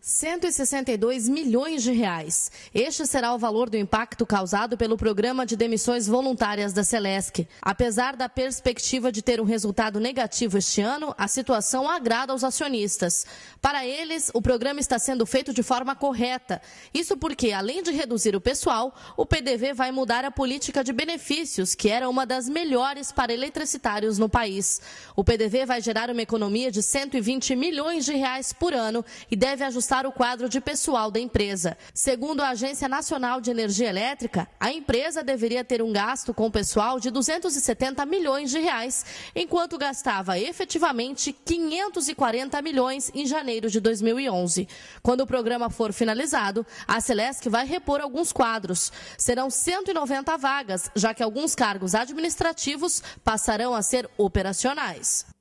162 milhões de reais. Este será o valor do impacto causado pelo programa de demissões voluntárias da Celesc. Apesar da perspectiva de ter um resultado negativo este ano, a situação agrada aos acionistas. Para eles, o programa está sendo feito de forma correta. Isso porque, além de reduzir o pessoal, o PDV vai mudar a política de benefícios, que era uma das melhores para eletricitários no país. O PDV vai gerar uma economia de 120 milhões de reais por ano e deve ajustar ajustar o quadro de pessoal da empresa. Segundo a Agência Nacional de Energia Elétrica, a empresa deveria ter um gasto com pessoal de 270 milhões de reais, enquanto gastava efetivamente 540 milhões em janeiro de 2011. Quando o programa for finalizado, a Celesc vai repor alguns quadros. Serão 190 vagas, já que alguns cargos administrativos passarão a ser operacionais.